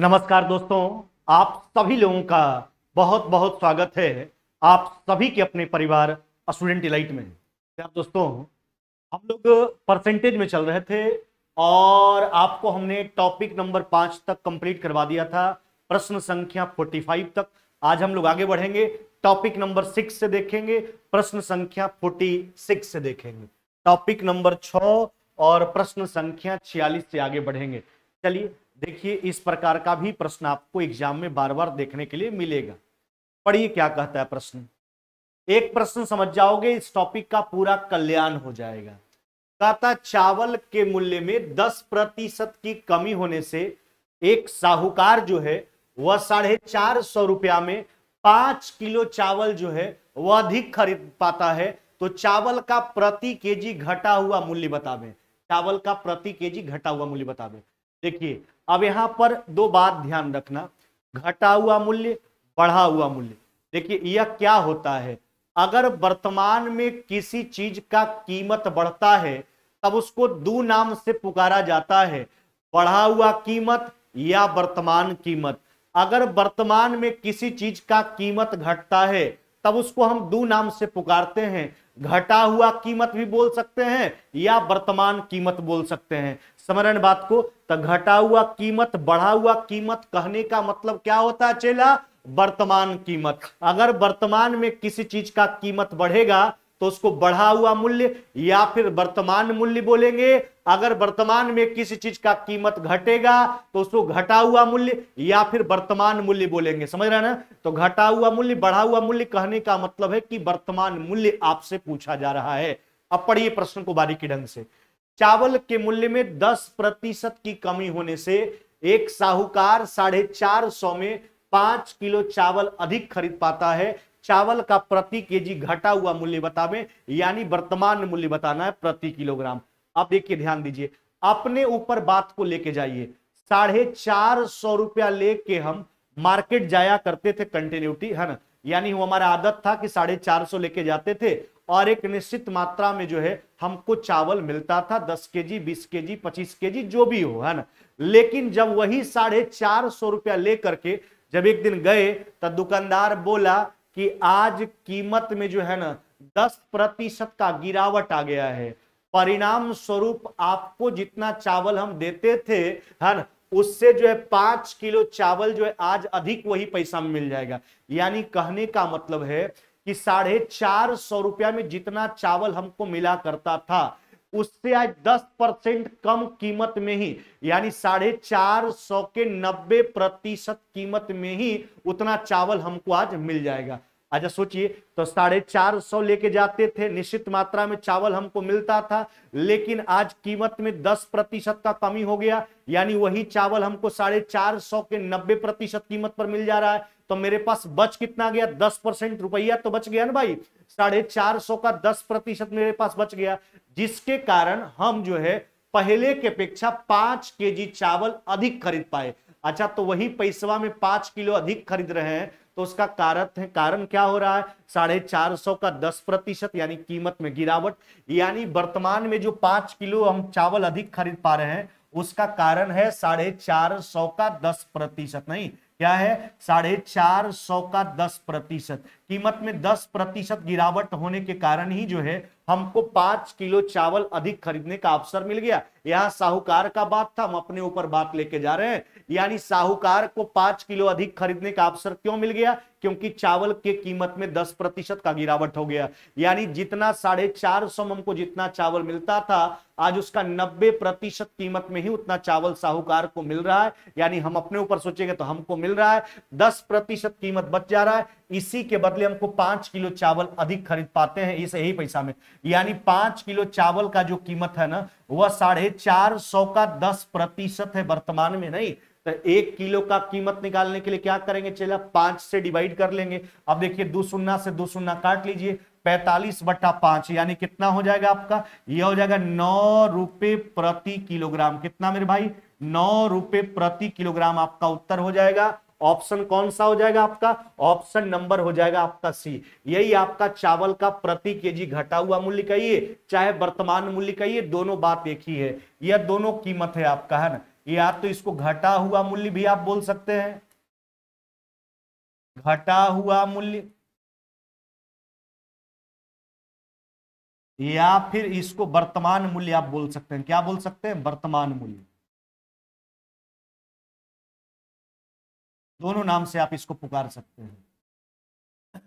नमस्कार दोस्तों आप सभी लोगों का बहुत बहुत स्वागत है आप सभी के अपने परिवार स्टूडेंट इलाइट में आप दोस्तों हम लोग परसेंटेज में चल रहे थे और आपको हमने टॉपिक नंबर पाँच तक कंप्लीट करवा दिया था प्रश्न संख्या फोर्टी फाइव तक आज हम लोग आगे बढ़ेंगे टॉपिक नंबर सिक्स से देखेंगे प्रश्न संख्या फोर्टी सिक्स से देखेंगे टॉपिक नंबर छ और प्रश्न संख्या छियालीस से आगे बढ़ेंगे चलिए देखिए इस प्रकार का भी प्रश्न आपको एग्जाम में बार बार देखने के लिए मिलेगा पढ़िए क्या कहता है प्रश्न एक प्रश्न समझ जाओगे इस टॉपिक का पूरा कल्याण हो जाएगा कहता चावल के मूल्य में 10 प्रतिशत की कमी होने से एक साहूकार जो है वह साढ़े चार सौ रुपया में पांच किलो चावल जो है वह अधिक खरीद पाता है तो चावल का प्रति केजी घटा हुआ मूल्य बतावे चावल का प्रति केजी घटा हुआ मूल्य बतावे देखिए अब यहाँ पर दो बात ध्यान रखना घटा हुआ मूल्य बढ़ा हुआ मूल्य देखिए यह क्या होता है अगर वर्तमान में किसी चीज का कीमत बढ़ता है तब उसको दो नाम से पुकारा जाता है बढ़ा हुआ कीमत या वर्तमान कीमत अगर वर्तमान में किसी चीज का कीमत घटता है तब उसको हम दो नाम से पुकारते हैं घटा हुआ कीमत भी बोल सकते हैं या वर्तमान कीमत बोल सकते हैं समरण बात को तो घटा हुआ कीमत बढ़ा हुआ कीमत कहने का मतलब क्या होता है चेला वर्तमान कीमत अगर वर्तमान में किसी चीज का कीमत बढ़ेगा तो उसको बढ़ा हुआ मूल्य या फिर वर्तमान मूल्य बोलेंगे अगर वर्तमान में किसी चीज का कीमत घटेगा तो उसको घटा हुआ मूल्य या फिर वर्तमान मूल्य बोलेंगे समझ रहे ना तो घटा हुआ मूल्य बढ़ा हुआ मूल्य कहने का मतलब है कि वर्तमान मूल्य आपसे पूछा जा रहा है अब पढ़िए प्रश्न को बारीकी ढंग से चावल के मूल्य में 10 प्रतिशत की कमी होने से एक साहूकार साढ़े चार सौ में पांच किलो चावल अधिक खरीद पाता है चावल का प्रति केजी घटा हुआ मूल्य बतावे यानी वर्तमान मूल्य बताना है प्रति किलोग्राम अब देखिए ध्यान दीजिए अपने ऊपर बात को लेके जाइए साढ़े चार सौ रुपया लेके हम मार्केट जाया करते थे कंटिन्यूटी है ना यानी हमारा आदत था कि साढ़े चार सौ लेके जाते थे और एक निश्चित मात्रा में जो है हमको चावल मिलता था दस के जी बीस के जी पच्चीस के जी जो भी हो है ना लेकिन जब वही साढ़े चार सौ रुपया लेकर के जब एक दिन गए तो दुकानदार बोला कि आज कीमत में जो है ना दस प्रतिशत का गिरावट आ गया है परिणाम स्वरूप आपको जितना चावल हम देते थे है ना उससे जो है पांच किलो चावल जो है आज अधिक वही पैसा में मिल जाएगा यानी कहने का मतलब है कि साढ़े चार सौ रुपया में जितना चावल हमको मिला करता था उससे आज दस परसेंट कम कीमत में ही यानी साढ़े चार सौ के नब्बे प्रतिशत कीमत में ही उतना चावल हमको आज मिल जाएगा अच्छा सोचिए तो साढ़े चार सौ लेके जाते थे निश्चित मात्रा में चावल हमको मिलता था लेकिन आज कीमत में दस प्रतिशत का कमी हो गया यानी वही चावल हमको साढ़े चार सौ के नब्बे प्रतिशत कीमत पर मिल जा रहा है तो मेरे पास बच कितना गया दस परसेंट रुपया तो बच गया ना भाई साढ़े चार सौ का दस प्रतिशत मेरे पास बच गया जिसके कारण हम जो है पहले के अपेक्षा पांच के चावल अधिक खरीद पाए अच्छा तो वही पैसवा में पांच किलो अधिक खरीद रहे हैं तो उसका कारण है कारण क्या हो रहा है साढ़े चार सौ का दस प्रतिशत यानी कीमत में गिरावट यानी वर्तमान में जो पांच किलो हम चावल अधिक खरीद पा रहे हैं उसका कारण है साढ़े चार सौ का दस प्रतिशत नहीं क्या है साढ़े चार सौ का दस प्रतिशत कीमत में दस प्रतिशत गिरावट होने के कारण ही जो है हमको पांच किलो चावल अधिक खरीदने का अवसर मिल गया यहाँ साहूकार का बात था हम अपने ऊपर बात लेके जा रहे हैं यानी साहूकार को पांच किलो अधिक खरीदने का अवसर क्यों मिल गया क्योंकि चावल के कीमत में दस प्रतिशत का गिरावट हो गया यानी जितना साढ़े चार सौ में हमको जितना चावल मिलता था आज उसका नब्बे प्रतिशत कीमत में ही उतना चावल साहूकार को मिल रहा है यानी हम अपने ऊपर सोचेंगे तो हमको मिल रहा है दस प्रतिशत कीमत बच जा रहा है इसी के बदले हमको पांच किलो चावल अधिक खरीद पाते हैं इस यही पैसा में यानी पांच किलो चावल का जो कीमत है ना वह साढ़े चार सौ का दस प्रतिशत है वर्तमान में नहीं तो एक किलो का कीमत निकालने के लिए क्या करेंगे चला पांच से डिवाइड कर लेंगे अब देखिए दो सुन्ना से दो सुन्ना काट लीजिए पैतालीस बट्टा पांच यानी कितना हो जाएगा आपका यह हो जाएगा नौ रुपए प्रति किलोग्राम कितना मेरे भाई नौ रुपए प्रति किलोग्राम आपका उत्तर हो जाएगा ऑप्शन कौन सा हो जाएगा आपका ऑप्शन नंबर हो जाएगा आपका सी यही आपका चावल का प्रति केजी घटा हुआ मूल्य कहिए चाहे वर्तमान मूल्य कहिए दोनों बात एक ही है यह दोनों कीमत है आपका है ना या तो इसको घटा हुआ मूल्य भी आप बोल सकते हैं घटा हुआ मूल्य या फिर इसको वर्तमान मूल्य आप बोल सकते हैं क्या बोल सकते हैं वर्तमान मूल्य दोनों नाम से आप इसको पुकार सकते हैं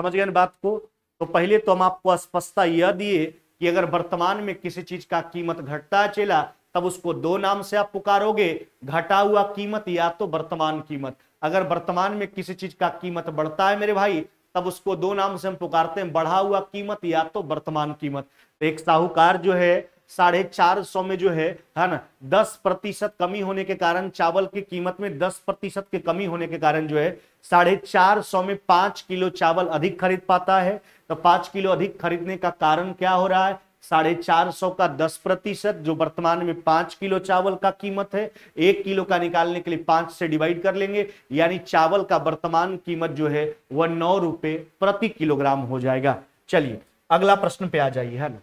समझ गए बात को तो पहले तो हम आपको स्पष्टता यह दिए कि अगर वर्तमान में किसी चीज का कीमत घटता चला तब उसको दो नाम से आप पुकारोगे घटा हुआ कीमत या तो वर्तमान कीमत अगर वर्तमान में किसी चीज का कीमत बढ़ता है मेरे भाई तब उसको दो नाम से हम पुकारते हैं बढ़ा हुआ कीमत या तो वर्तमान कीमत तो एक साहूकार जो है साढ़े चार सौ में जो है है ना दस प्रतिशत कमी होने के कारण चावल की कीमत में दस प्रतिशत की कमी होने के कारण जो है साढ़े चार सौ में पांच किलो चावल अधिक खरीद पाता है तो पांच किलो अधिक खरीदने का कारण क्या हो रहा है साढ़े चार सौ का दस प्रतिशत जो वर्तमान में पांच किलो चावल का कीमत है एक किलो का निकालने के लिए पांच से डिवाइड कर लेंगे यानी चावल का वर्तमान कीमत जो है वह नौ रुपए प्रति किलोग्राम हो जाएगा चलिए अगला प्रश्न पे आ जाइए है ना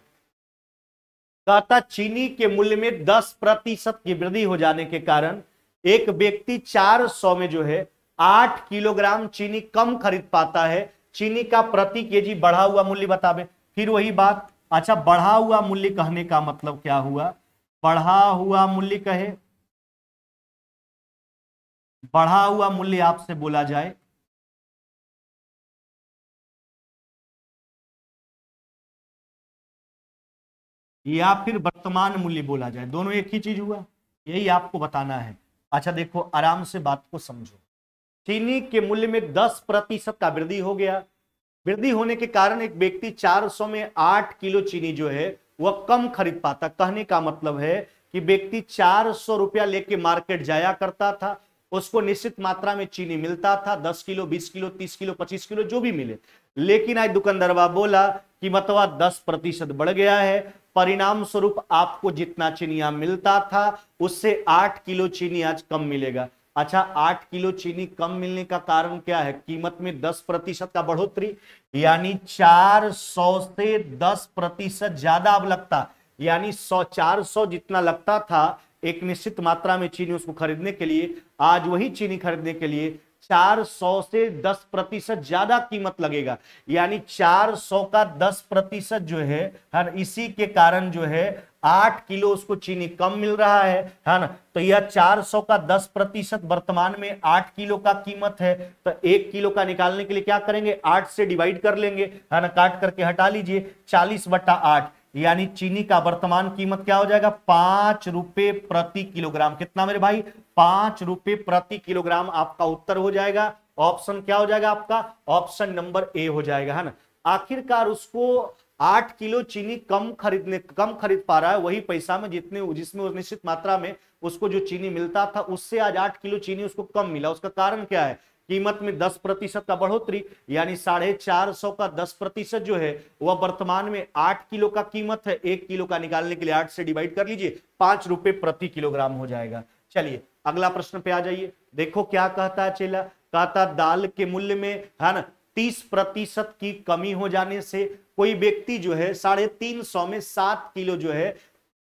कहता चीनी के मूल्य में 10 प्रतिशत की वृद्धि हो जाने के कारण एक व्यक्ति 400 में जो है 8 किलोग्राम चीनी कम खरीद पाता है चीनी का प्रति केजी बढ़ा हुआ मूल्य बतावे फिर वही बात अच्छा बढ़ा हुआ मूल्य कहने का मतलब क्या हुआ बढ़ा हुआ मूल्य कहे बढ़ा हुआ मूल्य आपसे बोला जाए या फिर वर्तमान मूल्य बोला जाए दोनों एक ही चीज हुआ यही आपको बताना है अच्छा देखो आराम से बात को समझो चीनी के मूल्य में 10 प्रतिशत का वृद्धि हो गया वृद्धि होने के कारण एक व्यक्ति 400 में 8 किलो चीनी जो है वह कम खरीद पाता कहने का मतलब है कि व्यक्ति सौ रुपया लेके मार्केट जाया करता था उसको निश्चित मात्रा में चीनी मिलता था दस किलो बीस किलो तीस किलो पच्चीस किलो जो भी मिले लेकिन आज दुकानदार बोला कि मतवा दस प्रतिशत बढ़ गया है परिणाम स्वरूप आपको जितना चीनिया मिलता था उससे आठ किलो चीनी आज कम मिलेगा अच्छा आठ किलो चीनी कम मिलने का कारण क्या है कीमत में दस प्रतिशत का बढ़ोतरी यानी चार सौ से दस प्रतिशत ज्यादा अब लगता यानी सौ चार सौ जितना लगता था एक निश्चित मात्रा में चीनी उसको खरीदने के लिए आज वही चीनी खरीदने के लिए 400 से 10 प्रतिशत ज्यादा कीमत लगेगा यानी 400 का 10 प्रतिशत जो है हर इसी के कारण जो है आठ किलो उसको चीनी कम मिल रहा है है ना तो यह 400 का 10 प्रतिशत वर्तमान में आठ किलो का कीमत है तो एक किलो का निकालने के लिए क्या करेंगे आठ से डिवाइड कर लेंगे है ना काट करके हटा लीजिए चालीस बट्टा आठ यानी चीनी का वर्तमान कीमत क्या हो जाएगा पांच रुपए प्रति किलोग्राम कितना मेरे भाई पांच रुपए प्रति किलोग्राम आपका उत्तर हो जाएगा ऑप्शन क्या हो जाएगा आपका ऑप्शन नंबर ए हो जाएगा है ना आखिरकार उसको आठ किलो चीनी कम खरीदने कम खरीद पा रहा है वही पैसा में जितने जिसमें निश्चित मात्रा में उसको जो चीनी मिलता था उससे आज आठ किलो चीनी उसको कम मिला उसका कारण क्या है कीमत में 10 प्रतिशत का बढ़ोतरी यानी साढ़े चार सौ का 10 प्रतिशत जो है वह वर्तमान में 8 किलो का कीमत है एक किलो का निकालने के लिए 8 से डिवाइड कर लीजिए पांच रुपए प्रति किलोग्राम हो जाएगा चलिए अगला प्रश्न पे आ जाइए देखो क्या कहता है चेला कहता दाल के मूल्य में है ना तीस प्रतिशत की कमी हो जाने से कोई व्यक्ति जो है साढ़े तीन सौ में सात किलो जो है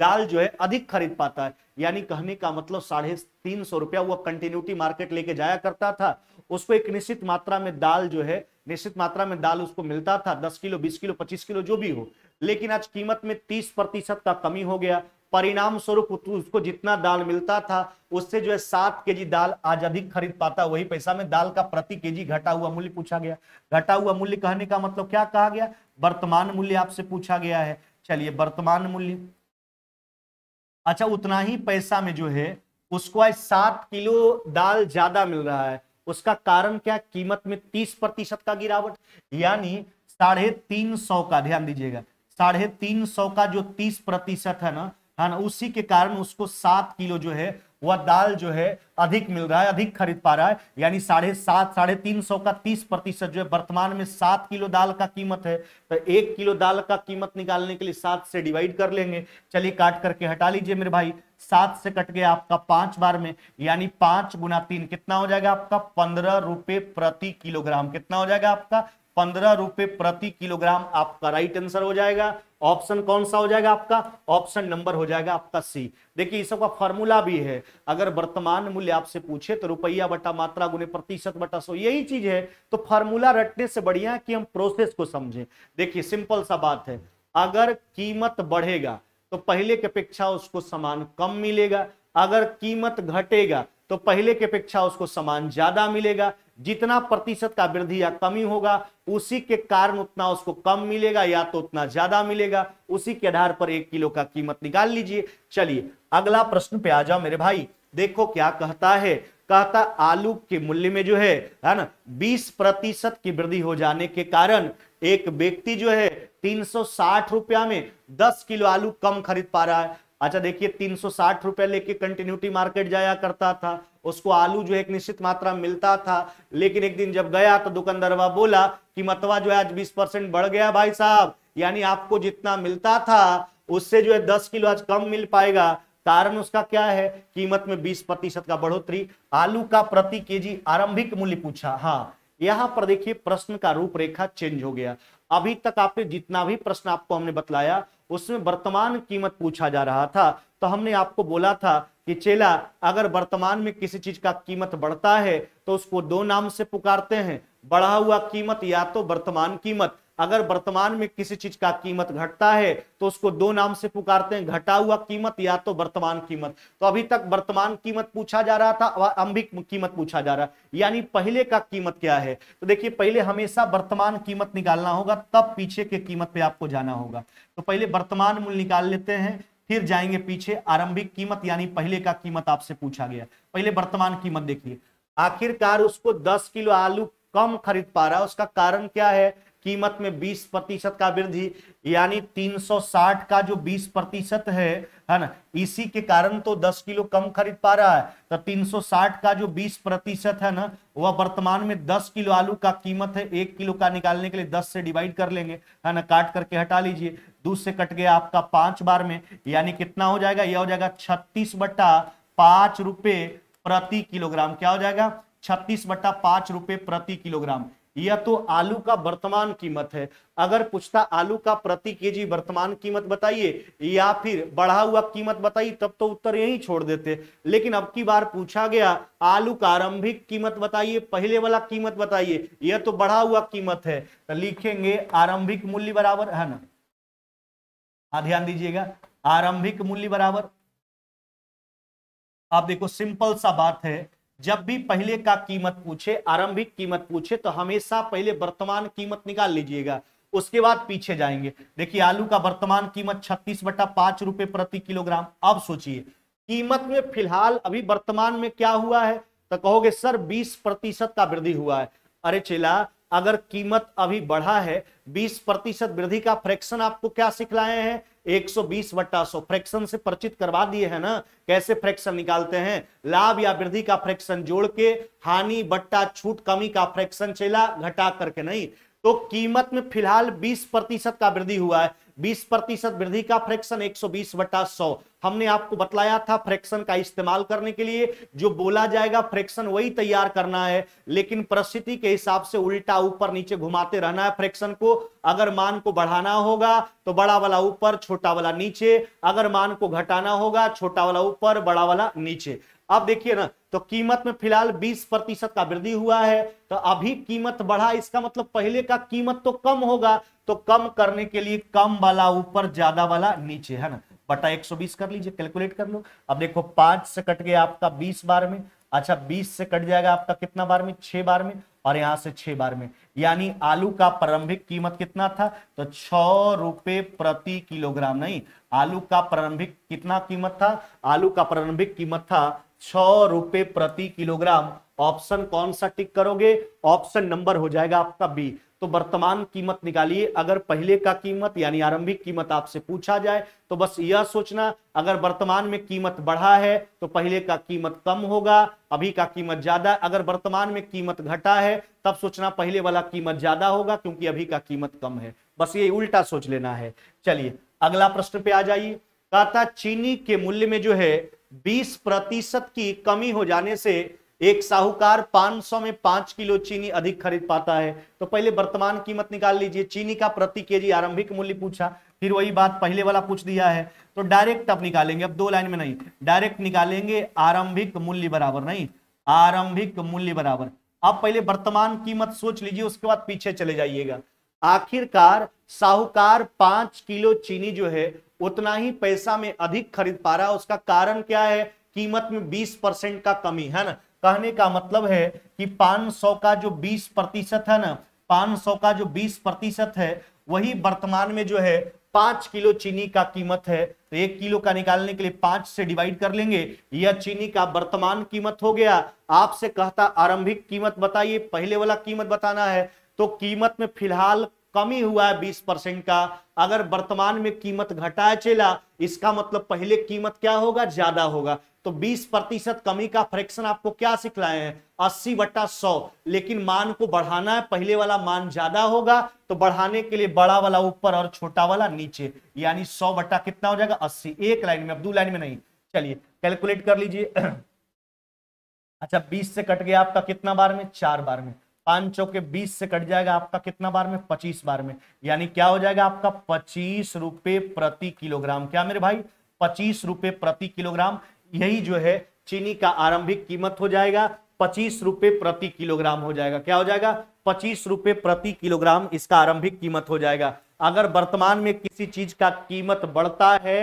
दाल जो है अधिक खरीद पाता है यानी कहने का मतलब साढ़े तीन सौ रुपया वह कंटिन्यूटी मार्केट लेके जाया करता था उसको एक निश्चित मात्रा में दाल जो है निश्चित मात्रा में दाल उसको मिलता था दस किलो बीस किलो पच्चीस किलो जो भी हो लेकिन आज कीमत में तीस प्रतिशत का कमी हो गया परिणाम स्वरूप उसको जितना दाल मिलता था उससे जो है सात के जी दाल आज अधिक खरीद पाता वही पैसा में दाल का प्रति के जी घटा हुआ मूल्य पूछा गया घटा हुआ मूल्य कहने का मतलब क्या कहा गया वर्तमान मूल्य आपसे पूछा गया है चलिए वर्तमान मूल्य अच्छा उतना ही पैसा में जो है उसको आज सात किलो दाल ज्यादा मिल रहा है उसका कारण क्या कीमत में तीस प्रतिशत का गिरावट यानी साढ़े तीन सौ का ध्यान दीजिएगा साढ़े तीन सौ का जो तीस प्रतिशत है ना है हाँ ना उसी के कारण उसको सात किलो जो है वह दाल जो है अधिक मिल रहा है अधिक खरीद पा रहा है यानी साढ़े सात साढ़े तीन सौ का तीस प्रतिशत जो है वर्तमान में सात किलो दाल का कीमत है तो एक किलो दाल का कीमत निकालने के लिए सात से डिवाइड कर लेंगे चलिए काट करके हटा लीजिए मेरे भाई सात से कट गया आपका पांच बार में यानी पांच गुना तीन कितना हो जाएगा आपका पंद्रह रुपए प्रति किलोग्राम कितना हो जाएगा आपका पंद्रह रुपए प्रति किलोग्राम आपका राइट आंसर हो जाएगा ऑप्शन कौन सा हो जाएगा आपका ऑप्शन नंबर हो जाएगा आपका सी देखिए इस सबका फॉर्मूला भी है अगर वर्तमान मूल्य आपसे पूछे तो रुपया बटा मात्रा गुने प्रतिशत बटा सो यही चीज है तो फॉर्मूला रटने से बढ़िया कि हम प्रोसेस को समझें देखिए सिंपल सा बात है अगर कीमत बढ़ेगा तो पहले की अपेक्षा उसको सामान कम मिलेगा अगर कीमत घटेगा तो पहले की अपेक्षा उसको सामान ज्यादा मिलेगा जितना प्रतिशत का वृद्धि या कमी होगा उसी के कारण उतना उसको कम मिलेगा या तो उतना ज्यादा मिलेगा उसी के आधार पर एक किलो का कीमत निकाल लीजिए चलिए अगला प्रश्न पे आ जाओ मेरे भाई देखो क्या कहता है कहता आलू के मूल्य में जो है है ना बीस प्रतिशत की वृद्धि हो जाने के कारण एक व्यक्ति जो है तीन रुपया में 10 किलो आलू कम खरीद पा रहा है अच्छा देखिए तीन सौ लेके कंटिन्यूटी मार्केट जाया करता था उसको आलू जो है एक निश्चित मात्रा मिलता था लेकिन एक दिन जब गया तो दुकानदार दुकानदारवा बोला कि मतवा जो है आज 20 परसेंट बढ़ गया भाई साहब यानी आपको जितना मिलता था उससे जो है 10 किलो आज कम मिल पाएगा कारण उसका क्या है कीमत में बीस प्रतिशत का बढ़ोतरी आलू का प्रति के आरंभिक मूल्य पूछा हाँ यहां पर देखिए प्रश्न का रूपरेखा चेंज हो गया अभी तक आपने जितना भी प्रश्न आपको हमने बतलाया उसमें वर्तमान कीमत पूछा जा रहा था तो हमने आपको बोला था कि चेला अगर वर्तमान में किसी चीज का कीमत बढ़ता है तो उसको दो नाम से पुकारते हैं बढ़ा हुआ कीमत या तो वर्तमान कीमत अगर वर्तमान में किसी चीज का कीमत घटता है तो उसको दो नाम से पुकारते हैं घटा हुआ कीमत या तो वर्तमान कीमत तो अभी तक वर्तमान कीमत पूछा जा रहा था अंबिक कीमत पूछा जा रहा है यानी पहले का कीमत क्या है तो देखिए पहले हमेशा वर्तमान कीमत निकालना होगा तब पीछे के कीमत पे आपको जाना होगा तो पहले वर्तमान मूल्य निकाल लेते हैं फिर जाएंगे पीछे आरंभिक कीमत यानी पहले का कीमत आपसे पूछा गया पहले वर्तमान कीमत देखिए आखिरकार उसको दस किलो आलू कम खरीद पा रहा है उसका कारण क्या है कीमत में 20 प्रतिशत का वृद्धि यानी 360 का जो 20 प्रतिशत है है ना इसी के कारण तो 10 किलो कम खरीद पा रहा है तो 360 का जो 20 प्रतिशत है ना वह वर्तमान में 10 किलो आलू का कीमत है एक किलो का निकालने के लिए 10 से डिवाइड कर लेंगे है ना काट करके हटा लीजिए दूध से कट गया आपका पांच बार में यानी कितना हो जाएगा यह हो जाएगा छत्तीस बट्टा पांच प्रति किलोग्राम क्या हो जाएगा छत्तीस बट्टा पांच रुपए प्रति किलोग्राम यह तो आलू का वर्तमान कीमत है अगर पूछता आलू का प्रति केजी वर्तमान कीमत बताइए या फिर बढ़ा हुआ कीमत बताइए तब तो उत्तर यही छोड़ देते लेकिन अब की बार पूछा गया आलू का आरंभिक कीमत बताइए पहले वाला कीमत बताइए यह तो बढ़ा हुआ कीमत है तो लिखेंगे आरंभिक मूल्य बराबर है ना हाँ ध्यान दीजिएगा आरंभिक मूल्य बराबर आप देखो सिंपल सा बात है जब भी पहले का कीमत पूछे आरंभिक कीमत पूछे तो हमेशा पहले वर्तमान कीमत निकाल लीजिएगा उसके बाद पीछे जाएंगे देखिए आलू का वर्तमान कीमत छत्तीस बटा पांच रुपए प्रति किलोग्राम अब सोचिए कीमत में फिलहाल अभी वर्तमान में क्या हुआ है तो कहोगे सर बीस प्रतिशत का वृद्धि हुआ है अरे चेला अगर कीमत अभी बढ़ा है बीस प्रतिशत वृद्धि का फ्रैक्शन आपको क्या सिखलाए हैं 120 बट्टा सौ फ्रैक्शन से परिचित करवा दिए है ना कैसे फ्रैक्शन निकालते हैं लाभ या वृद्धि का फ्रैक्शन जोड़ के हानि बट्टा छूट कमी का फ्रैक्शन चेला घटा करके नहीं तो कीमत में फिलहाल 20 प्रतिशत का वृद्धि हुआ है 20 प्रतिशत वृद्धि का फ्रैक्शन 120 बटा 100 हमने आपको बतलाया था फ्रैक्शन का इस्तेमाल करने के लिए जो बोला जाएगा फ्रैक्शन वही तैयार करना है लेकिन परिस्थिति के हिसाब से उल्टा ऊपर नीचे घुमाते रहना है फ्रैक्शन को अगर मान को बढ़ाना होगा तो बड़ा वाला ऊपर छोटा वाला नीचे अगर मान को घटाना होगा छोटा वाला ऊपर बड़ा वाला नीचे आप देखिए ना तो कीमत में फिलहाल 20 प्रतिशत का वृद्धि हुआ है तो अभी कीमत बढ़ा इसका मतलब पहले का कीमत तो कम होगा तो कम करने के लिए कम वाला ऊपर ज्यादा वाला नीचे है ना बटा 120 कर लीजिए कैलकुलेट कर लो अब देखो पांच से कट गया आपका बीस बार में अच्छा बीस से कट जाएगा आपका कितना बार में छह बार में और यहां से छह बार में यानी आलू का प्रारंभिक कीमत कितना था तो छ रुपए प्रति किलोग्राम नहीं आलू का प्रारंभिक कितना कीमत था आलू का प्रारंभिक कीमत था छ रुपए प्रति किलोग्राम ऑप्शन कौन सा टिक करोगे ऑप्शन नंबर हो जाएगा आपका बी तो वर्तमान कीमत निकालिए अगर पहले का कीमत यानी आरंभिक कीमत आपसे पूछा जाए तो बस यह सोचना अगर वर्तमान में कीमत बढ़ा है तो पहले का कीमत कम होगा अभी का कीमत ज्यादा अगर वर्तमान में कीमत घटा है तब सोचना पहले वाला कीमत ज्यादा होगा क्योंकि अभी का कीमत कम है बस ये उल्टा सोच लेना है चलिए अगला प्रश्न पे आ जाइए कहता चीनी के मूल्य में जो है 20 प्रतिशत की कमी हो जाने से एक साहूकार 500 में 5 किलो चीनी अधिक खरीद पाता है तो पहले वर्तमान कीमत निकाल लीजिए चीनी का प्रति केजी आरंभिक मूल्य पूछा फिर वही बात पहले वाला पूछ दिया है तो डायरेक्ट अब निकालेंगे अब दो लाइन में नहीं डायरेक्ट निकालेंगे आरंभिक मूल्य बराबर नहीं आरंभिक मूल्य बराबर आप पहले वर्तमान कीमत सोच लीजिए उसके बाद पीछे चले जाइएगा आखिरकार साहूकार पांच किलो चीनी जो है उतना ही पैसा में अधिक खरीद पा रहा है उसका कारण क्या है कीमत में 20 परसेंट का कमी है ना कहने का मतलब है कि 500 का जो 20 प्रतिशत है ना 500 का जो 20 प्रतिशत है वही वर्तमान में जो है पांच किलो चीनी का कीमत है तो एक किलो का निकालने के लिए पांच से डिवाइड कर लेंगे यह चीनी का वर्तमान कीमत हो गया आपसे कहता आरंभिक कीमत बताइए पहले वाला कीमत बताना है तो कीमत में फिलहाल कमी हुआ है बीस परसेंट का अगर वर्तमान में कीमत घटा है चला इसका मतलब पहले कीमत क्या होगा ज्यादा होगा तो 20 प्रतिशत कमी का फ्रैक्शन आपको क्या सिखलाए हैं अस्सी बट्टा सौ लेकिन मान को बढ़ाना है पहले वाला मान ज्यादा होगा तो बढ़ाने के लिए बड़ा वाला ऊपर और छोटा वाला नीचे यानी सौ बट्टा कितना हो जाएगा अस्सी एक लाइन में अब दो लाइन में नहीं चलिए कैलकुलेट कर लीजिए अच्छा बीस से कट गया आपका कितना बार में चार बार में पांच चौके बीस से कट जाएगा आपका कितना बार में पच्चीस बार में यानी क्या हो जाएगा आपका पच्चीस रुपए प्रति किलोग्राम क्या मेरे भाई पच्चीस रुपए प्रति किलोग्राम यही जो है चीनी का आरंभिक कीमत हो जाएगा पच्चीस रुपए प्रति किलोग्राम हो जाएगा क्या हो जाएगा पच्चीस रुपए प्रति किलोग्राम इसका आरंभिक कीमत हो जाएगा अगर वर्तमान में किसी चीज का कीमत बढ़ता है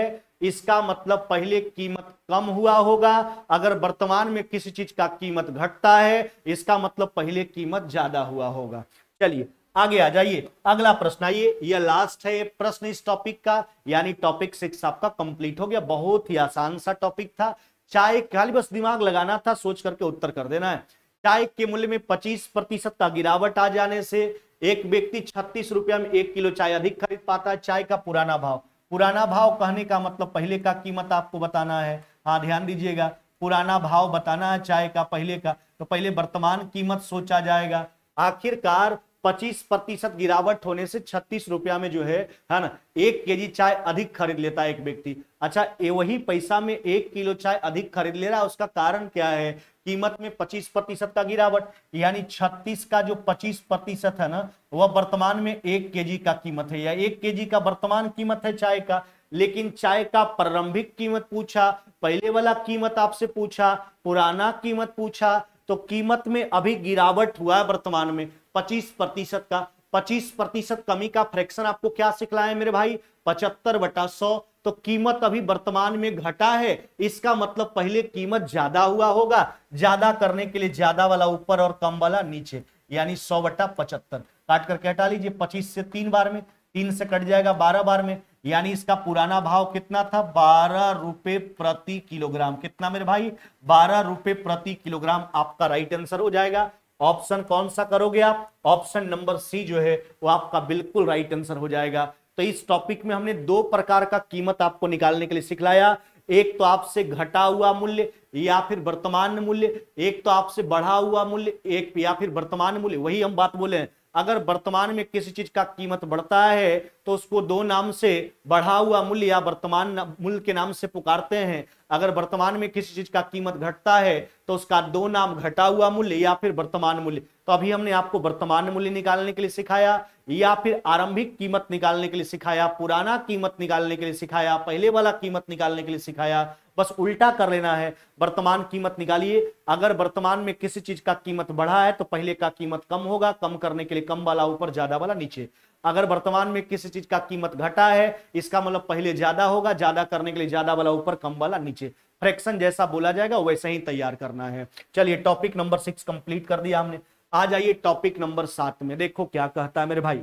इसका मतलब पहले कीमत कम हुआ होगा अगर वर्तमान में किसी चीज का कीमत घटता है इसका मतलब पहले कीमत ज्यादा हुआ होगा चलिए आगे आ जाइए अगला प्रश्न आइए यह लास्ट है प्रश्न इस टॉपिक का यानी टॉपिक सिक्स आपका कंप्लीट हो गया बहुत ही आसान सा टॉपिक था चाय खाली बस दिमाग लगाना था सोच करके उत्तर कर देना है चाय के मूल्य में 25 प्रतिशत का गिरावट आ जाने से एक व्यक्ति छत्तीस रुपया में एक किलो चाय अधिक खरीद पाता है चाय का पुराना भाव पुराना भाव कहने का मतलब पहले का कीमत आपको बताना है हाँ ध्यान दीजिएगा पुराना भाव बताना है चाय का पहले का तो पहले वर्तमान कीमत सोचा जाएगा आखिरकार 25 प्रतिशत गिरावट होने से छत्तीस रुपया में जो है है ना एक केजी चाय अधिक खरीद लेता है एक व्यक्ति अच्छा ये वही पैसा में एक किलो चाय अधिक खरीद ले रहा है उसका कारण क्या है कीमत में 25 प्रतिशत का गिरावट यानी 36 का जो 25 प्रतिशत है ना वह वर्तमान में एक जी का कीमत है या एक जी का वर्तमान कीमत है चाय का लेकिन चाय का प्रारंभिक कीमत पूछा पहले वाला कीमत आपसे पूछा पुराना कीमत पूछा तो कीमत में अभी गिरावट हुआ है वर्तमान में पच्चीस प्रतिशत का पच्चीस प्रतिशत कमी का फ्रैक्शन आपको क्या सिखलाया मेरे भाई पचहत्तर बटा सौ तो कीमत अभी वर्तमान में घटा है इसका मतलब पहले कीमत ज्यादा हुआ होगा ज्यादा करने के लिए ज्यादा वाला ऊपर और कम वाला नीचे यानी सौ बटा पचहत्तर काट करके हटा लीजिए पच्चीस से तीन बार में तीन से कट जाएगा बारह बार में यानी इसका पुराना भाव कितना था बारह रुपए प्रति किलोग्राम कितना मेरे भाई बारह रुपए प्रति किलोग्राम आपका राइट आंसर हो जाएगा ऑप्शन कौन सा करोगे आप ऑप्शन नंबर सी जो है वो आपका बिल्कुल राइट आंसर हो जाएगा तो इस टॉपिक में हमने दो प्रकार का कीमत आपको निकालने के लिए सिखलाया एक तो आपसे घटा हुआ मूल्य या फिर वर्तमान मूल्य एक तो आपसे बढ़ा हुआ मूल्य एक या फिर वर्तमान मूल्य वही हम बात बोले हैं अगर वर्तमान में किसी चीज का कीमत बढ़ता है तो उसको दो नाम से बढ़ा हुआ मूल्य या वर्तमान मूल्य के नाम से पुकारते हैं अगर वर्तमान में किसी चीज का कीमत घटता है तो उसका दो नाम घटा हुआ मूल्य या फिर वर्तमान मूल्य तो अभी हमने आपको वर्तमान मूल्य निकालने के लिए सिखाया या फिर आरंभिक कीमत निकालने के लिए सिखाया पुराना कीमत निकालने के लिए सिखाया पहले वाला कीमत निकालने के लिए सिखाया बस उल्टा कर लेना है वर्तमान कीमत निकालिए अगर वर्तमान में किसी चीज का कीमत बढ़ा है तो पहले का कीमत कम होगा कम करने के लिए कम वाला ऊपर ज्यादा वाला नीचे अगर वर्तमान में किसी चीज का कीमत घटा है इसका मतलब पहले ज्यादा होगा ज्यादा करने के लिए ज्यादा वाला ऊपर कम वाला नीचे फ्रैक्शन जैसा बोला जाएगा वैसे ही तैयार करना है चलिए टॉपिक नंबर सिक्स कंप्लीट कर दिया हमने आ जाइए टॉपिक नंबर सात में देखो क्या कहता है मेरे भाई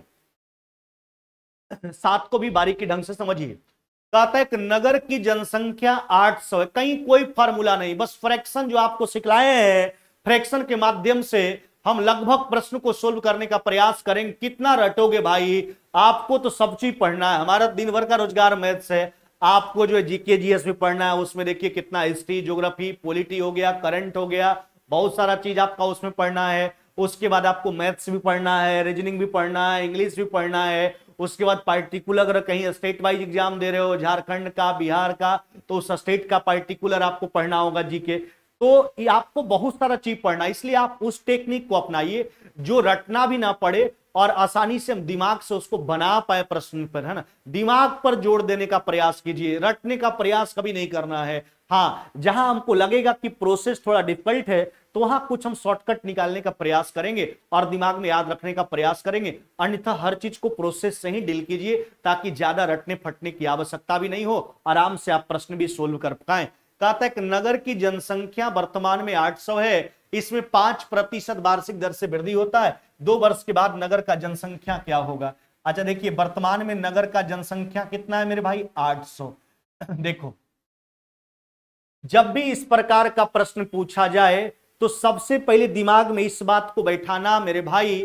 सात को भी बारीकी ढंग से समझिए कि नगर की जनसंख्या 800 है कहीं कोई फॉर्मूला नहीं बस फ्रैक्शन जो आपको सिखलाए हैं फ्रैक्शन के माध्यम से हम लगभग प्रश्न को सोल्व करने का प्रयास करेंगे कितना रटोगे भाई आपको तो सब चीज पढ़ना है हमारा दिन भर का रोजगार मैथ्स है आपको जो है जीके जीएस भी पढ़ना है उसमें देखिए कितना हिस्ट्री ज्योग्राफी पॉलिटी हो गया करंट हो गया बहुत सारा चीज आपका उसमें पढ़ना है उसके बाद आपको मैथ्स भी पढ़ना है रीजनिंग भी पढ़ना है इंग्लिश भी पढ़ना है उसके बाद पार्टिकुलर अगर कहीं स्टेट वाइज एग्जाम दे रहे हो झारखंड का बिहार का तो उस स्टेट का पार्टिकुलर आपको पढ़ना होगा जीके तो आपको बहुत सारा चीज पढ़ना इसलिए आप उस टेक्निक को अपनाइए जो रटना भी ना पड़े और आसानी से हम दिमाग से उसको बना पाए प्रश्न पर है ना दिमाग पर जोर देने का प्रयास कीजिए रटने का प्रयास कभी नहीं करना है हाँ जहां हमको लगेगा कि प्रोसेस थोड़ा डिफिकल्ट है तो वहां कुछ हम शॉर्टकट निकालने का प्रयास करेंगे और दिमाग में याद रखने का प्रयास करेंगे अन्यथा हर चीज को प्रोसेस से ही डील कीजिए ताकि ज्यादा रटने फटने की आवश्यकता भी नहीं हो आराम से आप प्रश्न भी सोल्व कर पाए कहा है नगर की जनसंख्या वर्तमान में आठ है इसमें पांच प्रतिशत वार्षिक दर से वृद्धि होता है दो वर्ष के बाद नगर का जनसंख्या क्या होगा अच्छा देखिए वर्तमान में नगर का जनसंख्या कितना है मेरे भाई 800 देखो जब भी इस प्रकार का प्रश्न पूछा जाए तो सबसे पहले दिमाग में इस बात को बैठाना मेरे भाई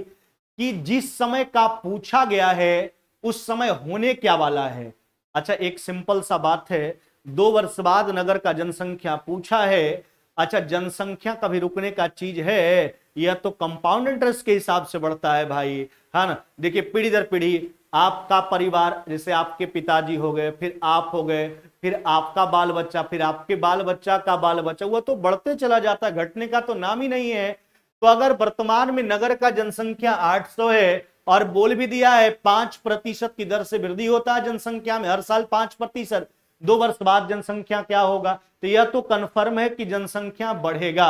कि जिस समय का पूछा गया है उस समय होने क्या वाला है अच्छा एक सिंपल सा बात है दो वर्ष बाद नगर का जनसंख्या पूछा है अच्छा जनसंख्या कभी रुकने का चीज है यह तो कंपाउंड इंटरेस्ट के हिसाब से बढ़ता है भाई है ना देखिए पीढ़ी दर पीढ़ी आपका परिवार जैसे आपके पिताजी हो गए फिर आप हो गए फिर आपका बाल बच्चा फिर आपके बाल बच्चा का बाल बच्चा वह तो बढ़ते चला जाता है घटने का तो नाम ही नहीं है तो अगर वर्तमान में नगर का जनसंख्या 800 है और बोल भी दिया है पांच प्रतिशत की दर से वृद्धि होता है जनसंख्या में हर साल पांच प्रतिशत दो वर्ष बाद जनसंख्या क्या होगा तो यह तो कन्फर्म है कि जनसंख्या बढ़ेगा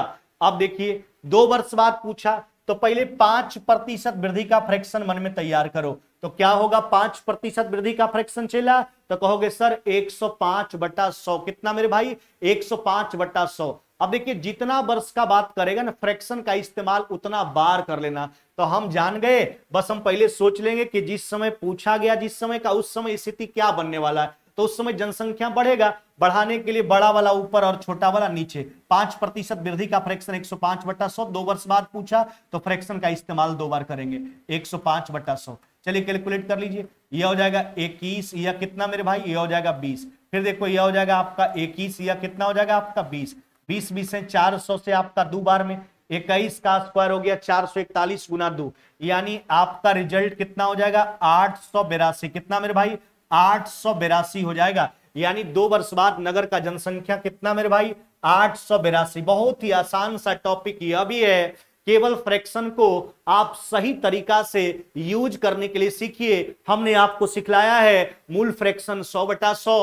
अब देखिए दो वर्ष बाद पूछा तो पहले पांच प्रतिशत वृद्धि का फ्रैक्शन मन में तैयार करो तो क्या होगा पांच प्रतिशत वृद्धि का फ्रैक्शन चला तो कहोगे सर 105 बटा 100 कितना मेरे भाई 105 बटा 100 अब देखिए जितना वर्ष का बात करेगा ना फ्रैक्शन का इस्तेमाल उतना बार कर लेना तो हम जान गए बस हम पहले सोच लेंगे कि जिस समय पूछा गया जिस समय का उस समय स्थिति क्या बनने वाला है तो उस समय जनसंख्या बढ़ेगा बढ़ाने के लिए बड़ा वाला ऊपर और छोटा वाला नीचे पांच प्रतिशत वृद्धि का फ्रैक्शन 105 सौ पांच बट्टा सौ दो वर्ष बाद पूछा तो फ्रैक्शन का इस्तेमाल दो बार करेंगे 105 सौ पांच बट्टा सौ चलिए कैलकुलेट कर लीजिए यह हो जाएगा इक्कीस या कितना मेरे भाई यह हो जाएगा बीस फिर देखो यह हो जाएगा आपका इक्कीस या कितना हो जाएगा आपका बीस बीस बीस है चार सौ से आपका दो बार में इक्कीस का स्क्वायर हो गया चार सौ इकतालीस गुना दो यानी आपका रिजल्ट कितना हो जाएगा आठ सौ बेरासी कितना मेरे भाई आठ सौ बेरासी हो जाएगा यानी दो वर्ष बाद नगर का जनसंख्या कितना मेरे भाई आठ सौ बेरासी बहुत ही आसान सा टॉपिक यह भी है केवल फ्रैक्शन को आप सही तरीका से यूज करने के लिए सीखिए हमने आपको सिखलाया है मूल फ्रैक्शन सौ बटा सौ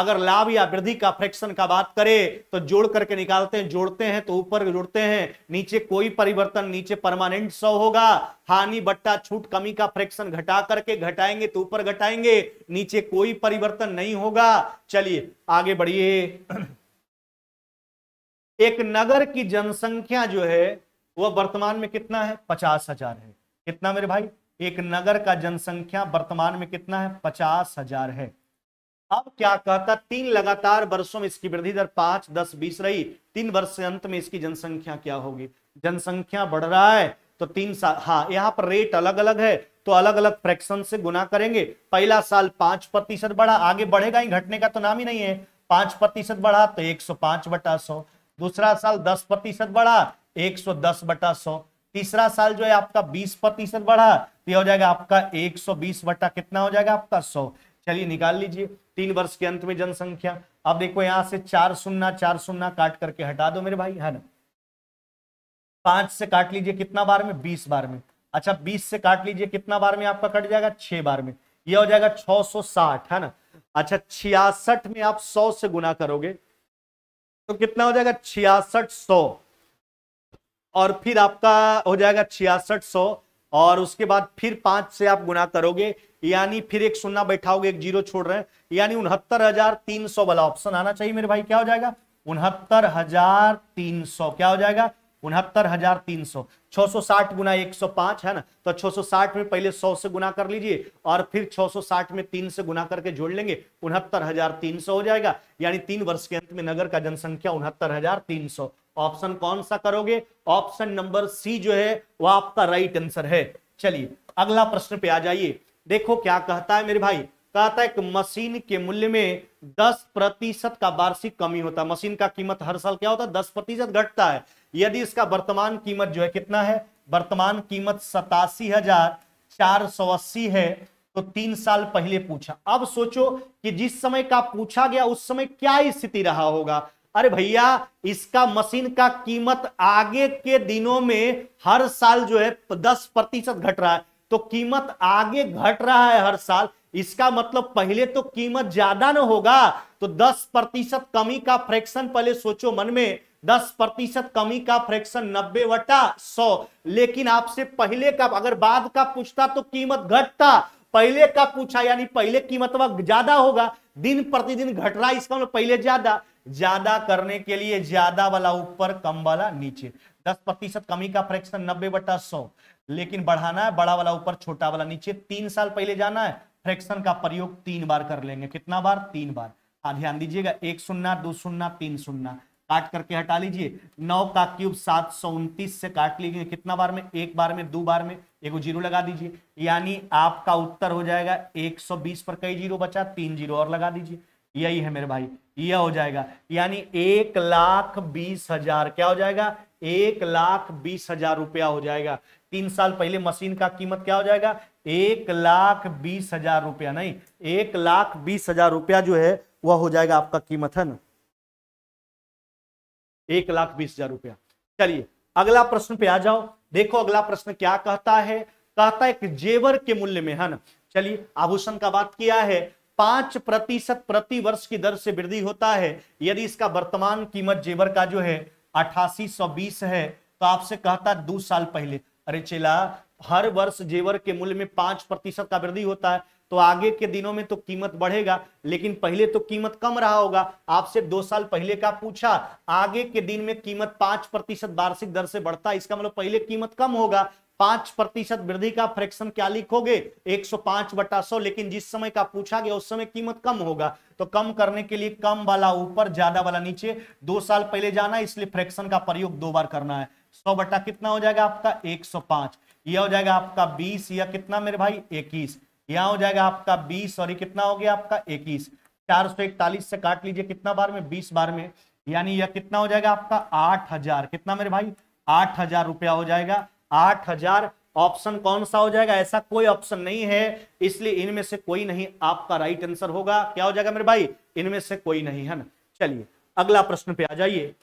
अगर लाभ या वृद्धि का फ्रैक्शन का बात करें तो जोड़ करके निकालते हैं जोड़ते हैं तो ऊपर जोड़ते हैं नीचे कोई परिवर्तन नीचे परमानेंट सौ होगा हानि बट्टा छूट कमी का फ्रैक्शन घटा करके घटाएंगे तो ऊपर घटाएंगे नीचे कोई परिवर्तन नहीं होगा चलिए आगे बढ़िए एक नगर की जनसंख्या जो है वह वर्तमान में कितना है पचास हजार है कितना मेरे भाई एक नगर का जनसंख्या वर्तमान में कितना है पचास हजार है अब क्या कहता तीन लगातार वर्षों में इसकी वृद्धि दर पांच दस बीस रही तीन वर्ष के अंत में इसकी जनसंख्या क्या होगी जनसंख्या बढ़ रहा है तो तीन साल हाँ यहाँ पर रेट अलग अलग है तो अलग अलग फ्रैक्शन से गुना करेंगे पहला साल पांच प्रतिशत बढ़ा आगे बढ़ेगा ही घटने का तो नाम ही नहीं है पांच प्रतिशत बढ़ा तो एक सौ पांच बटा सौ दूसरा साल दस प्रतिशत बढ़ा एक सौ दस बटा सौ तीसरा साल जो है आपका बीस प्रतिशत बढ़ा तो यह हो जाएगा आपका एक सौ बीस बटा कितना हो जाएगा आपका सौ चलिए निकाल लीजिए तीन वर्ष के अंत में जनसंख्या अब देखो यहां से चार सुन्ना चार सुन्ना काट करके हटा दो मेरे भाई है ना पांच से काट लीजिए कितना बार में बीस बार में अच्छा बीस से काट लीजिए कितना बार में आपका कट जाएगा छह बार में यह हो जाएगा छह सौ साठ है ना अच्छा छियासठ में आप सौ से गुना करोगे तो कितना हो जाएगा छियासठ सौ और फिर आपका हो जाएगा छियासठ सौ और उसके बाद फिर पांच से आप गुना करोगे यानी फिर एक सुनना बैठाओगे एक जीरो छोड़ रहे हैं यानी उनहत्तर हजार तीन सौ वाला ऑप्शन आना चाहिए मेरे भाई क्या हो जाएगा उनहत्तर हजार तीन सौ क्या हो जाएगा उनहत्तर हजार तीन सौ छह सौ साठ गुना एक सौ पांच है ना तो छह सौ साठ में पहले सौ से गुना कर लीजिए और फिर छह सौ साठ में तीन से गुना करके जोड़ लेंगे उनहत्तर हजार तीन सौ हो जाएगा यानी तीन वर्ष के अंत में नगर का जनसंख्या उनहत्तर हजार तीन सौ ऑप्शन कौन सा करोगे ऑप्शन नंबर सी जो है वो आपका राइट आंसर है चलिए अगला प्रश्न पे आ जाइए देखो क्या कहता है मेरे भाई कहता है कि मशीन के मूल्य में 10 प्रतिशत का वार्षिक कमी होता है मशीन का कीमत हर साल क्या होता है दस प्रतिशत घटता है यदि इसका वर्तमान कीमत जो है कितना है वर्तमान कीमत सतासी हजार चार सौ अस्सी है तो तीन साल पहले पूछा अब सोचो कि जिस समय का पूछा गया उस समय क्या स्थिति रहा होगा अरे भैया इसका मशीन का कीमत आगे के दिनों में हर साल जो है दस प्रतिशत घट रहा है तो कीमत आगे घट रहा है हर साल इसका मतलब पहले तो कीमत ज्यादा ना होगा तो दस प्रतिशत कमी का फ्रैक्शन पहले सोचो मन में दस प्रतिशत कमी का फ्रैक्शन नब्बे वटा सौ लेकिन आपसे पहले का अगर बाद का पूछता तो कीमत घटता पहले का पूछा यानी पहले कीमतवा ज्यादा होगा दिन प्रतिदिन घट रहा है इसका मतलब पहले ज्यादा ज्यादा करने के लिए ज्यादा वाला ऊपर कम वाला नीचे दस प्रतिशत कमी का फ्रैक्शन नब्बे बटा सौ लेकिन बढ़ाना है बड़ा वाला ऊपर छोटा वाला नीचे तीन साल पहले जाना है फ्रैक्शन का प्रयोग तीन बार कर लेंगे कितना बार तीन बार आ हाँ, ध्यान दीजिएगा एक सुनना दो सुनना तीन सुनना काट करके हटा लीजिए नौ का क्यूब सात सौ उनतीस से काट लीजिए कितना बार में एक बार में दो बार में एक जीरो लगा दीजिए यानी आपका उत्तर हो जाएगा एक सौ बीस पर कई जीरो बचा तीन जीरो और लगा दीजिए यही है मेरे भाई यह हो जाएगा यानी एक लाख बीस हजार क्या हो जाएगा एक लाख बीस हजार रुपया हो जाएगा तीन साल पहले मशीन का कीमत क्या हो जाएगा एक लाख बीस हजार रुपया नहीं एक लाख बीस हजार रुपया जो है वह हो जाएगा आपका कीमत है ना एक लाख बीस हजार रुपया चलिए अगला प्रश्न पे आ जाओ देखो अगला प्रश्न क्या कहता है कहता है कि जेवर के मूल्य में है ना चलिए आभूषण का बात किया है पांच प्रतिशत प्रति वर्ष की दर से वृद्धि होता है यदि इसका वर्तमान कीमत जेवर का जो है अठासी सौ बीस है तो आपसे कहता दो साल पहले अरे चेला हर वर्ष जेवर के मूल्य में पांच प्रतिशत का वृद्धि होता है तो आगे के दिनों में तो कीमत बढ़ेगा लेकिन पहले तो कीमत कम रहा होगा आपसे दो साल पहले का पूछा आगे के दिन में कीमत पांच प्रतिशत वार्षिक दर से बढ़ता इसका मतलब पहले कीमत कम होगा पांच प्रतिशत वृद्धि का फ्रैक्शन क्या लिखोगे 105 बटा 100 लेकिन जिस समय का पूछा गया उस समय कीमत कम होगा तो कम करने के लिए कम वाला ऊपर ज्यादा वाला नीचे दो साल पहले जाना इसलिए फ्रैक्शन का प्रयोग दो बार करना है 100 बटा कितना हो जाएगा आपका 105 यह हो जाएगा आपका 20 या कितना मेरे भाई 21 यहां हो जाएगा आपका बीस सॉरी कितना हो गया आपका इक्कीस चार सौ इकतालीस से काट लीजिए कितना बार में बीस बार में यानी यह या कितना हो जाएगा आपका आठ हजार कितना मेरे भाई आठ हजार रुपया हो जाएगा आठ हजार ऑप्शन कौन सा हो जाएगा ऐसा कोई ऑप्शन नहीं है इसलिए इनमें से कोई नहीं आपका राइट आंसर होगा क्या हो जाएगा मेरे भाई इनमें से कोई नहीं है ना चलिए अगला प्रश्न पे आ जाइए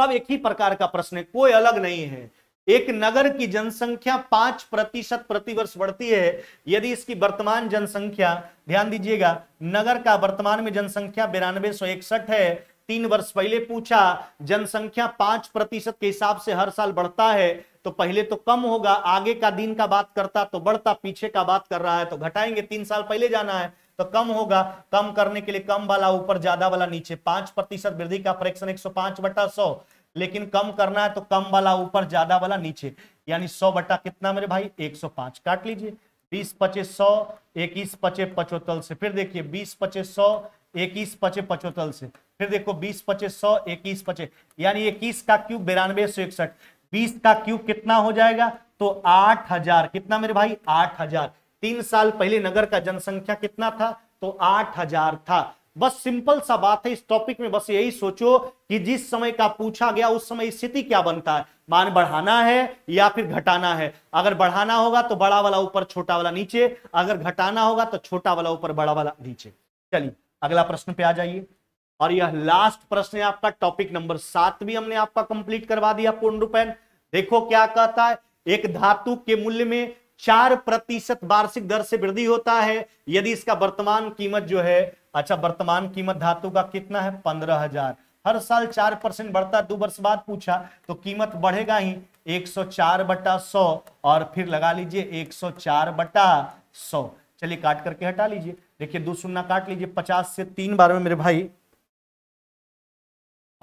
सब एक ही प्रकार का प्रश्न है कोई अलग नहीं है एक नगर की जनसंख्या पांच प्रतिशत प्रतिवर्ष बढ़ती है यदि इसकी वर्तमान जनसंख्या ध्यान दीजिएगा नगर का वर्तमान में जनसंख्या बिरानवे सौ इकसठ है तीन वर्ष पहले पूछा जनसंख्या पांच प्रतिशत के हिसाब से हर साल बढ़ता है तो पहले तो कम होगा आगे का दिन का बात करता तो बढ़ता पीछे का बात कर रहा है तो घटाएंगे तीन साल पहले जाना है तो कम होगा कम करने के लिए कम वाला ऊपर ज्यादा वाला नीचे पांच प्रतिशत वृद्धि का फ्रैक्शन एक सौ पांच बटा सौ लेकिन कम करना है तो कम वाला ऊपर ज्यादा वाला नीचे यानी सौ बटा कितना मेरे भाई एक सौ पांच काट लीजिए बीस पचे सौ इक्कीस पचे पचोतल से फिर देखिए बीस पचे सौ इक्कीस पचे पचोतल से फिर देखो बीस पचे सौ इक्कीस पचे यानी इक्कीस का क्यूब बिरानवे सौ इकसठ बीस का क्यूब कितना हो जाएगा तो आठ हजार कितना मेरे भाई आठ हजार तीन साल पहले नगर का जनसंख्या कितना था तो आठ हजार था बस सिंपल सा बात है इस टॉपिक में बस यही सोचो कि जिस समय का पूछा गया उस समय स्थिति क्या बनता है मान बढ़ाना है या फिर घटाना है अगर बढ़ाना होगा तो बड़ा वाला ऊपर छोटा वाला नीचे अगर घटाना होगा तो छोटा वाला ऊपर बड़ा वाला नीचे चलिए अगला प्रश्न पे आ जाइए और यह लास्ट प्रश्न है आपका टॉपिक नंबर सात भी हमने आपका कंप्लीट करवा दिया पूर्ण रूप देखो क्या कहता है एक धातु के मूल्य में चार प्रतिशत वार्षिक दर से वृद्धि होता है यदि इसका वर्तमान कीमत जो है अच्छा वर्तमान कीमत धातु का कितना है पंद्रह हजार हर साल चार परसेंट बढ़ता दो वर्ष बाद पूछा तो कीमत बढ़ेगा ही एक सौ चार बटा सौ और फिर लगा लीजिए एक सौ चार बटा सौ चलिए काट करके हटा लीजिए देखिए दो सुनना काट लीजिए पचास से तीन बार में मेरे भाई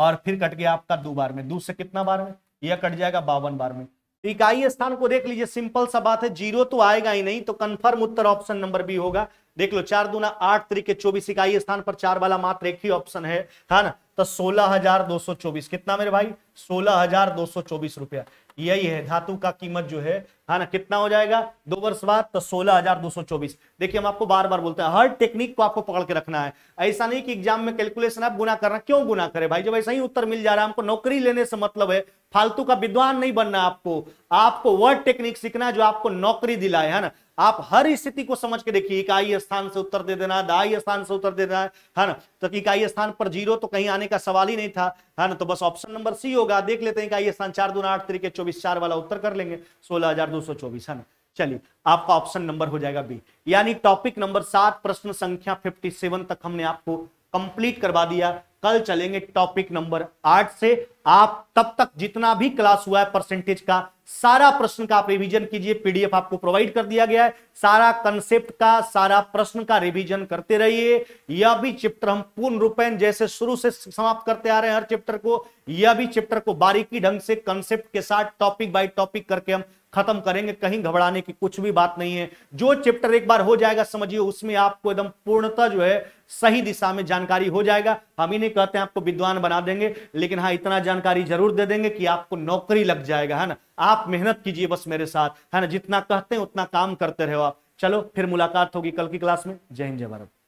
और फिर कट गया आपका दो बार में दो से कितना बार में यह कट जाएगा बावन बार में इकाई स्थान को देख लीजिए सिंपल सा बात है जीरो तो आएगा ही नहीं तो कंफर्म उत्तर ऑप्शन नंबर बी होगा देख लो चार दूना आठ तरीके चौबीस इकाई स्थान पर चार वाला मात्र एक ही ऑप्शन है है ना तो सोलह हजार दो सौ चौबीस कितना मेरे भाई सोलह हजार दो सौ चौबीस रुपया यही है धातु का कीमत जो है है हाँ ना कितना हो जाएगा दो वर्ष बाद तो सोलह हजार दो सौ चौबीस देखिए हम आपको बार बार बोलते हैं हर टेक्निक को आपको पकड़ के रखना है ऐसा नहीं कि एग्जाम में कैलकुलेशन आप गुना करना क्यों गुना करें भाई जब ऐसा ही उत्तर मिल जा रहा है हमको नौकरी लेने से मतलब है फालतू का विद्वान नहीं बनना आपको आपको वर्ड टेक्निक सीखना जो आपको नौकरी दिलाए है ना आप हर स्थिति को समझ के देखिए इकाई स्थान से उत्तर दे देना दाई स्थान से उत्तर दे देना है ना तो इकाई स्थान पर जीरो तो कहीं आने का सवाल ही नहीं था है ना तो बस ऑप्शन नंबर सी होगा देख लेते हैं इकाई स्थान चार दो आठ तरीके चौबीस चार वाला उत्तर कर लेंगे सोलह हजार दो सौ चौबीस है ना चलिए आपका ऑप्शन नंबर हो जाएगा बी यानी टॉपिक नंबर सात प्रश्न संख्या फिफ्टी तक हमने आपको कंप्लीट करवा दिया कल चलेंगे टॉपिक नंबर आठ से आप तब तक जितना भी क्लास हुआ है परसेंटेज का सारा प्रश्न का आप रिविजन कीजिए पीडीएफ आपको प्रोवाइड कर दिया गया है सारा कंसेप्ट का सारा प्रश्न का रिविजन करते रहिए यह भी चैप्टर हम पूर्ण रूपेण जैसे शुरू से समाप्त करते आ रहे हैं हर चैप्टर को यह भी चैप्टर को बारीकी ढंग से कंसेप्ट के साथ टॉपिक बाई टॉपिक करके हम खत्म करेंगे कहीं घबराने की कुछ भी बात नहीं है जो चैप्टर एक बार हो जाएगा समझिए उसमें आपको एकदम पूर्णतः जो है सही दिशा में जानकारी हो जाएगा हम ही नहीं कहते हैं आपको विद्वान बना देंगे लेकिन हाँ इतना जानकारी जरूर दे देंगे कि आपको नौकरी लग जाएगा है ना आप मेहनत कीजिए बस मेरे साथ है ना जितना कहते हैं उतना काम करते रहो आप चलो फिर मुलाकात होगी कल की क्लास में जय हिंद जय भारत